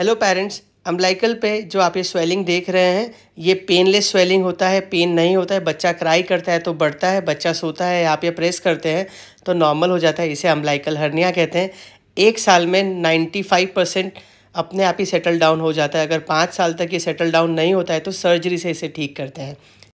hello parents umbilical पे जो आप ये स्वेलिंग देख रहे हैं ये पेनलेस स्वेलिंग होता है पेन नहीं होता है बच्चा क्राई करता है तो बढ़ता है बच्चा सोता है आप ये प्रेस करते हैं तो नॉर्मल हो जाता है इसे अम्बलाइकल हर्निया कहते हैं एक साल में नाइन्टी फाइव परसेंट अपने आप ही सेटल डाउन हो जाता है अगर पाँच साल तक ये सेटल डाउन नहीं होता है तो सर्जरी से इसे ठीक करते हैं